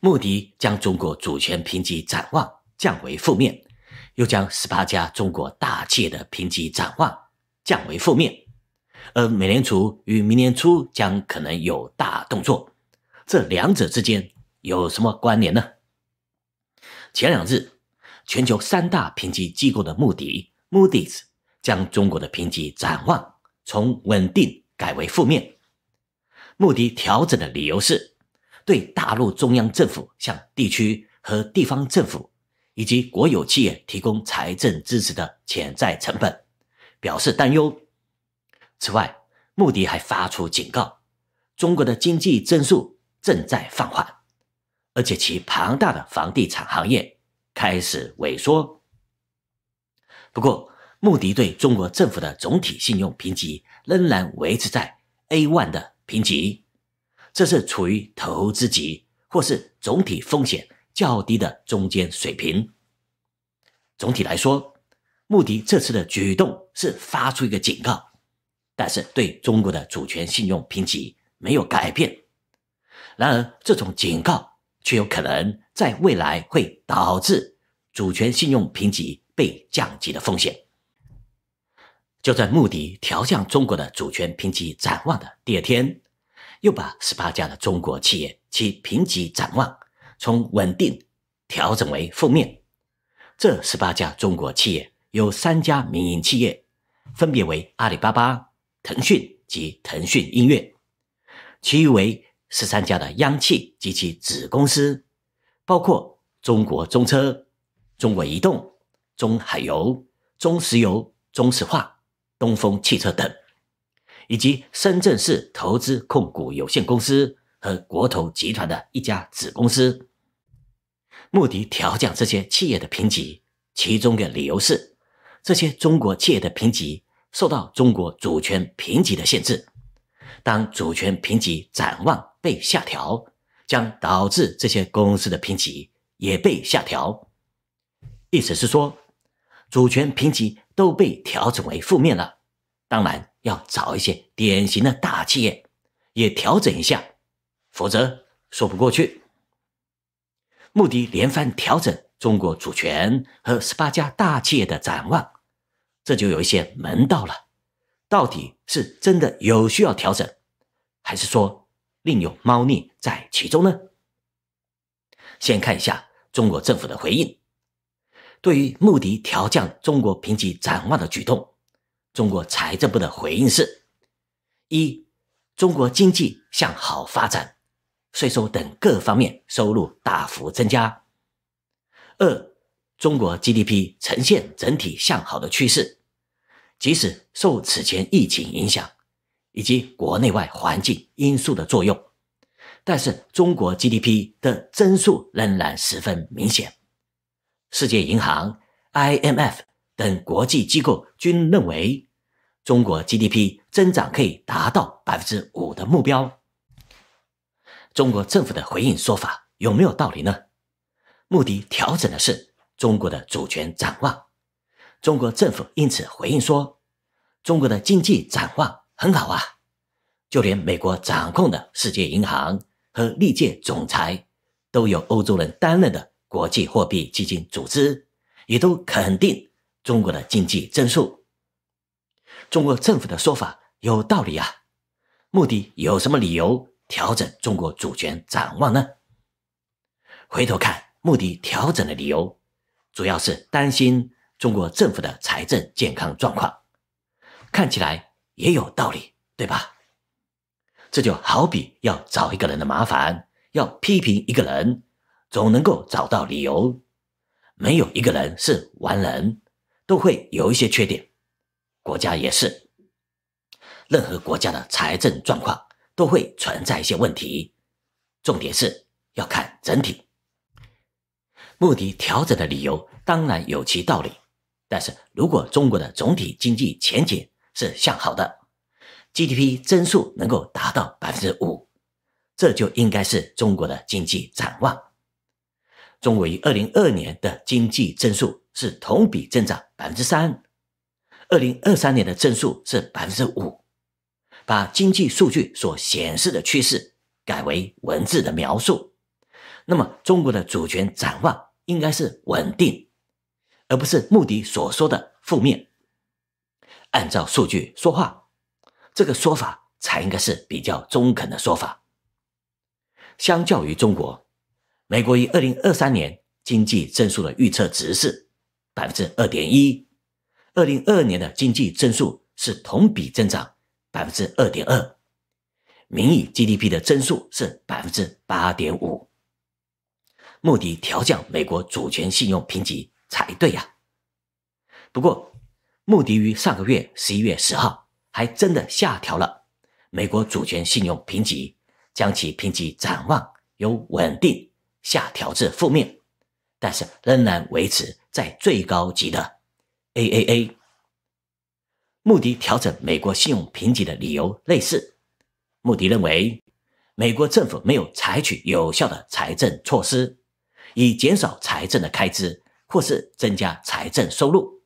穆迪将中国主权评级展望降为负面，又将十八家中国大企业的评级展望降为负面，而美联储与明年初将可能有大动作，这两者之间有什么关联呢？前两日，全球三大评级机构的穆迪 （Moody's） 将中国的评级展望从稳定改为负面，穆迪调整的理由是。对大陆中央政府向地区和地方政府以及国有企业提供财政支持的潜在成本表示担忧。此外，穆迪还发出警告：中国的经济增速正在放缓，而且其庞大的房地产行业开始萎缩。不过，穆迪对中国政府的总体信用评级仍然维持在 A1 的评级。这是处于投资级或是总体风险较低的中间水平。总体来说，穆迪这次的举动是发出一个警告，但是对中国的主权信用评级没有改变。然而，这种警告却有可能在未来会导致主权信用评级被降级的风险。就在穆迪调降中国的主权评级展望的第二天。又把十八家的中国企业其评级展望从稳定调整为负面。这十八家中国企业有三家民营企业，分别为阿里巴巴、腾讯及腾讯音乐；其余为十三家的央企及其子公司，包括中国中车、中国移动、中海油、中石油、中石化、东风汽车等。以及深圳市投资控股有限公司和国投集团的一家子公司，目的调降这些企业的评级。其中的理由是，这些中国企业的评级受到中国主权评级的限制。当主权评级展望被下调，将导致这些公司的评级也被下调。意思是说，主权评级都被调整为负面了。当然要找一些典型的大企业，也调整一下，否则说不过去。穆迪连番调整中国主权和十八家大企业的展望，这就有一些门道了。到底是真的有需要调整，还是说另有猫腻在其中呢？先看一下中国政府的回应，对于穆迪调降中国评级展望的举动。中国财政部的回应是：一、中国经济向好发展，税收等各方面收入大幅增加；二、中国 GDP 呈现整体向好的趋势，即使受此前疫情影响以及国内外环境因素的作用，但是中国 GDP 的增速仍然十分明显。世界银行 （IMF）。等国际机构均认为，中国 GDP 增长可以达到百分之五的目标。中国政府的回应说法有没有道理呢？目的调整的是中国的主权展望。中国政府因此回应说：“中国的经济展望很好啊，就连美国掌控的世界银行和历届总裁都有欧洲人担任的国际货币基金组织，也都肯定。”中国的经济增速，中国政府的说法有道理啊，目的有什么理由调整中国主权展望呢？回头看，目的调整的理由，主要是担心中国政府的财政健康状况，看起来也有道理，对吧？这就好比要找一个人的麻烦，要批评一个人，总能够找到理由，没有一个人是完人。都会有一些缺点，国家也是，任何国家的财政状况都会存在一些问题，重点是要看整体。目的调整的理由当然有其道理，但是如果中国的总体经济前景是向好的，GDP 增速能够达到百分之五，这就应该是中国的经济展望。中国于二零二二年的经济增速是同比增长百分之三，二零二三年的增速是百分之五。把经济数据所显示的趋势改为文字的描述，那么中国的主权展望应该是稳定，而不是穆迪所说的负面。按照数据说话，这个说法才应该是比较中肯的说法。相较于中国。美国于二零二三年经济增速的预测值是百分之二点一，二零二二年的经济增速是同比增长百分之二点二，名义 GDP 的增速是百分之八点五。穆迪调降美国主权信用评级才对呀。不过，穆迪于上个月十一月十号还真的下调了美国主权信用评级，将其评级展望由稳定。下调至负面，但是仍然维持在最高级的 AAA。穆迪调整美国信用评级的理由类似，穆迪认为美国政府没有采取有效的财政措施以减少财政的开支或是增加财政收入，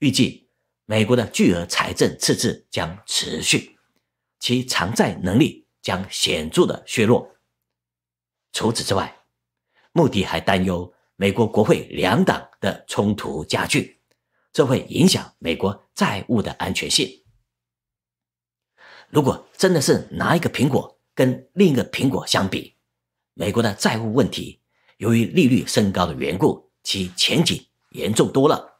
预计美国的巨额财政赤字将持续，其偿债能力将显著的削弱。除此之外，穆迪还担忧美国国会两党的冲突加剧，这会影响美国债务的安全性。如果真的是拿一个苹果跟另一个苹果相比，美国的债务问题由于利率升高的缘故，其前景严重多了，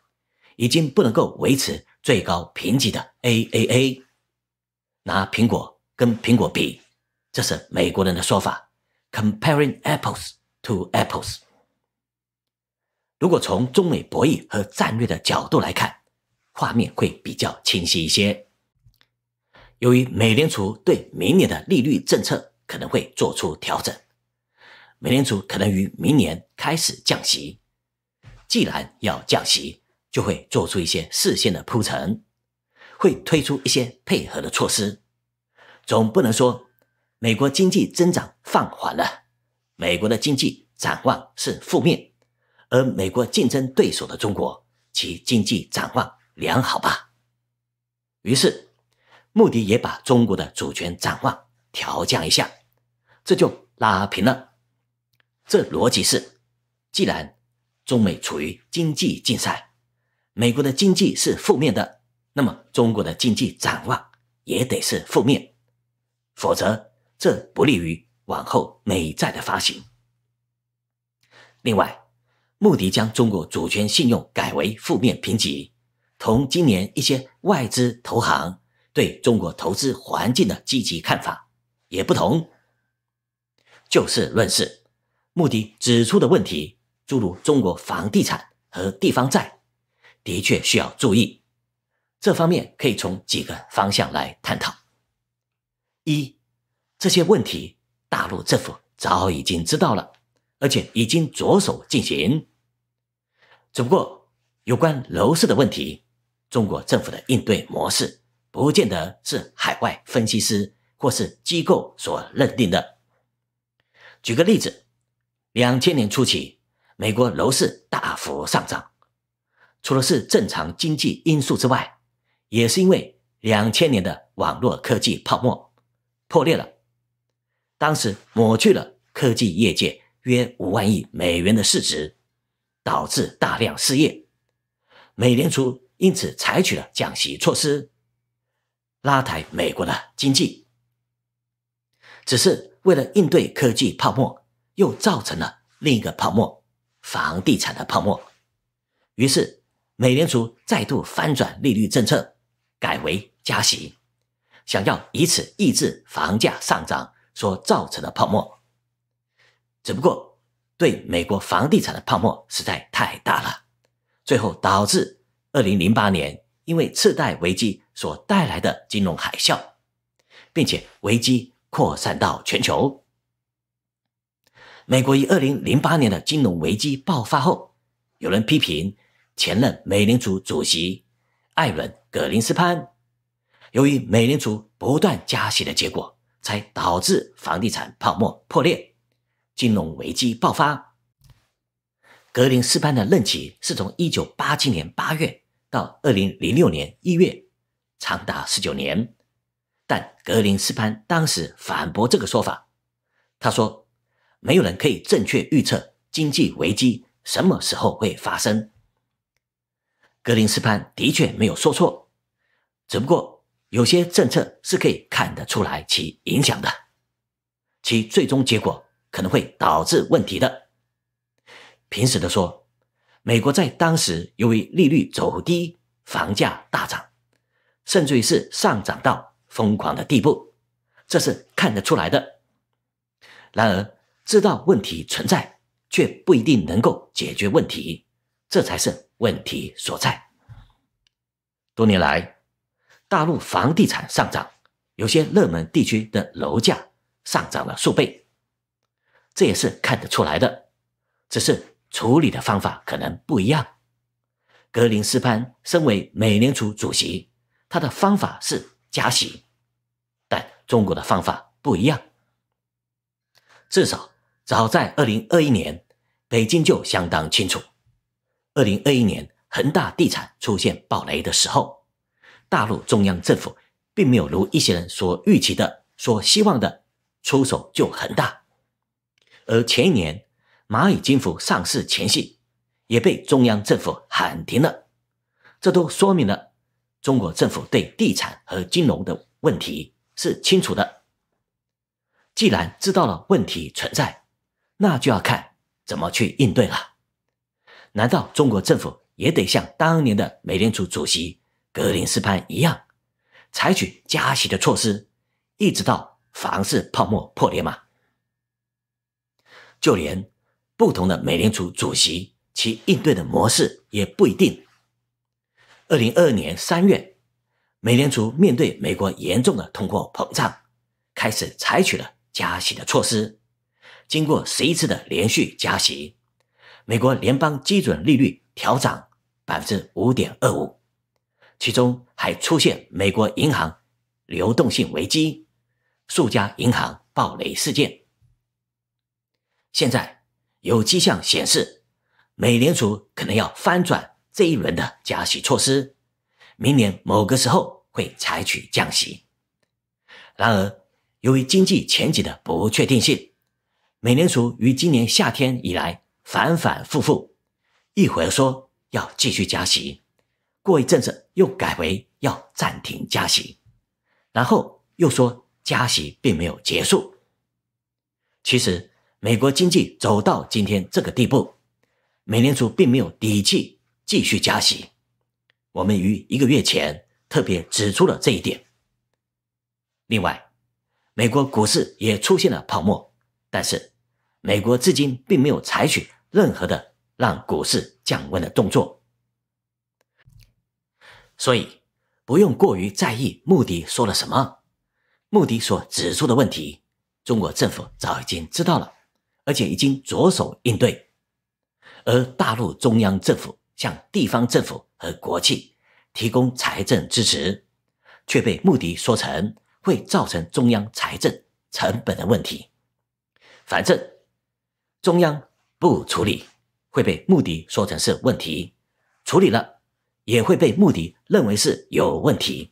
已经不能够维持最高评级的 AAA。拿苹果跟苹果比，这是美国人的说法。Comparing apples to apples，如果从中美博弈和战略的角度来看，画面会比较清晰一些。由于美联储对明年的利率政策可能会做出调整，美联储可能于明年开始降息。既然要降息，就会做出一些事先的铺陈，会推出一些配合的措施。总不能说。美国经济增长放缓了，美国的经济展望是负面，而美国竞争对手的中国，其经济展望良好吧？于是，穆迪也把中国的主权展望调降一下，这就拉平了。这逻辑是：既然中美处于经济竞赛，美国的经济是负面的，那么中国的经济展望也得是负面，否则。这不利于往后美债的发行。另外，穆迪将中国主权信用改为负面评级，同今年一些外资投行对中国投资环境的积极看法也不同。就事论事，穆迪指出的问题，诸如中国房地产和地方债，的确需要注意。这方面可以从几个方向来探讨。一这些问题，大陆政府早已经知道了，而且已经着手进行。只不过，有关楼市的问题，中国政府的应对模式，不见得是海外分析师或是机构所认定的。举个例子，两千年初期，美国楼市大幅上涨，除了是正常经济因素之外，也是因为两千年的网络科技泡沫破裂了。当时抹去了科技业界约五万亿美元的市值，导致大量失业。美联储因此采取了降息措施，拉抬美国的经济。只是为了应对科技泡沫，又造成了另一个泡沫——房地产的泡沫。于是，美联储再度翻转利率政策，改为加息，想要以此抑制房价上涨。所造成的泡沫，只不过对美国房地产的泡沫实在太大了，最后导致2008年因为次贷危机所带来的金融海啸，并且危机扩散到全球。美国于2008年的金融危机爆发后，有人批评前任美联储主席艾伦格林斯潘，由于美联储不断加息的结果。才导致房地产泡沫破裂、金融危机爆发。格林斯潘的任期是从1987年8月到2006年1月，长达19年。但格林斯潘当时反驳这个说法，他说：“没有人可以正确预测经济危机什么时候会发生。”格林斯潘的确没有说错，只不过。有些政策是可以看得出来其影响的，其最终结果可能会导致问题的。平实的说，美国在当时由于利率走低，房价大涨，甚至于是上涨到疯狂的地步，这是看得出来的。然而，知道问题存在，却不一定能够解决问题，这才是问题所在。多年来。大陆房地产上涨，有些热门地区的楼价上涨了数倍，这也是看得出来的，只是处理的方法可能不一样。格林斯潘身为美联储主席，他的方法是加息，但中国的方法不一样。至少早在2021年，北京就相当清楚。2021年恒大地产出现暴雷的时候。大陆中央政府并没有如一些人所预期的、所希望的出手就很大，而前一年蚂蚁金服上市前夕也被中央政府喊停了，这都说明了中国政府对地产和金融的问题是清楚的。既然知道了问题存在，那就要看怎么去应对了。难道中国政府也得像当年的美联储主席？格林斯潘一样，采取加息的措施，一直到房市泡沫破裂嘛。就连不同的美联储主席，其应对的模式也不一定。二零二二年三月，美联储面对美国严重的通货膨胀，开始采取了加息的措施。经过十一次的连续加息，美国联邦基准利率调涨百分之五点二五。其中还出现美国银行流动性危机，数家银行暴雷事件。现在有迹象显示，美联储可能要翻转这一轮的加息措施，明年某个时候会采取降息。然而，由于经济前景的不确定性，美联储于今年夏天以来反反复复，一会儿说要继续加息。过一阵子又改为要暂停加息，然后又说加息并没有结束。其实，美国经济走到今天这个地步，美联储并没有底气继续加息。我们于一个月前特别指出了这一点。另外，美国股市也出现了泡沫，但是美国至今并没有采取任何的让股市降温的动作。所以，不用过于在意穆迪说了什么。穆迪所指出的问题，中国政府早已经知道了，而且已经着手应对。而大陆中央政府向地方政府和国企提供财政支持，却被穆迪说成会造成中央财政成本的问题。反正中央不处理，会被穆迪说成是问题；处理了。也会被穆迪认为是有问题，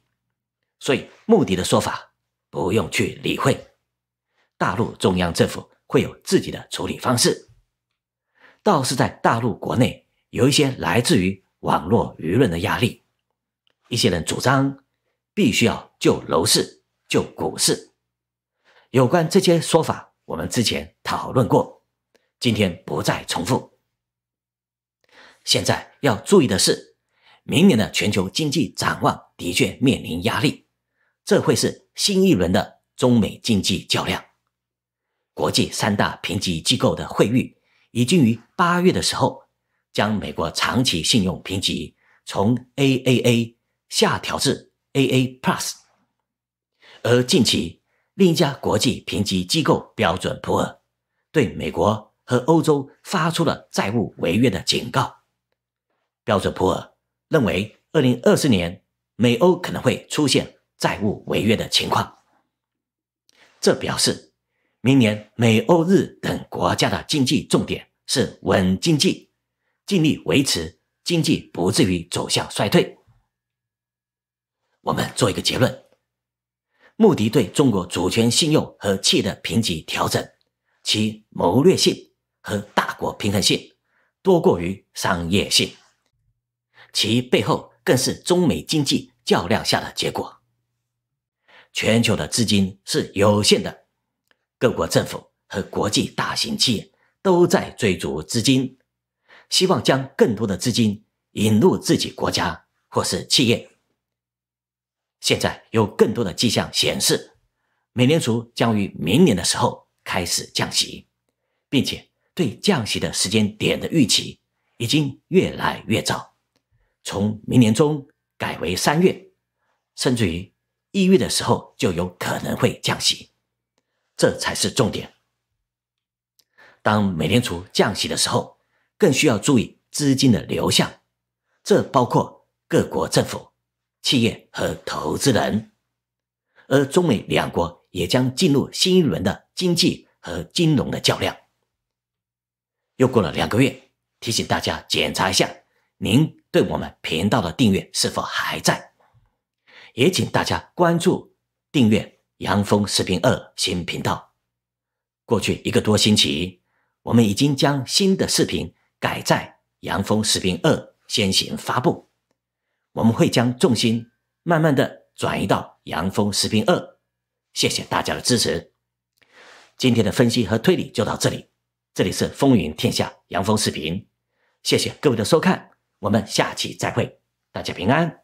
所以穆迪的说法不用去理会。大陆中央政府会有自己的处理方式，倒是在大陆国内有一些来自于网络舆论的压力，一些人主张必须要救楼市、救股市。有关这些说法，我们之前讨论过，今天不再重复。现在要注意的是。明年的全球经济展望的确面临压力，这会是新一轮的中美经济较量。国际三大评级机构的会议已经于八月的时候，将美国长期信用评级从 AAA 下调至 AA+，Plus，而近期另一家国际评级机构标准普尔对美国和欧洲发出了债务违约的警告。标准普尔。认为，二零二四年美欧可能会出现债务违约的情况，这表示明年美欧日等国家的经济重点是稳经济，尽力维持经济不至于走向衰退。我们做一个结论：穆迪对中国主权信用和业的评级调整，其谋略性和大国平衡性多过于商业性。其背后更是中美经济较量下的结果。全球的资金是有限的，各国政府和国际大型企业都在追逐资金，希望将更多的资金引入自己国家或是企业。现在有更多的迹象显示，美联储将于明年的时候开始降息，并且对降息的时间点的预期已经越来越早。从明年中改为三月，甚至于一月的时候就有可能会降息，这才是重点。当美联储降息的时候，更需要注意资金的流向，这包括各国政府、企业和投资人，而中美两国也将进入新一轮的经济和金融的较量。又过了两个月，提醒大家检查一下您。对我们频道的订阅是否还在？也请大家关注订阅阳峰视频二新频道。过去一个多星期，我们已经将新的视频改在阳峰视频二先行发布。我们会将重心慢慢的转移到阳峰视频二。谢谢大家的支持。今天的分析和推理就到这里。这里是风云天下杨峰视频，谢谢各位的收看。我们下期再会，大家平安。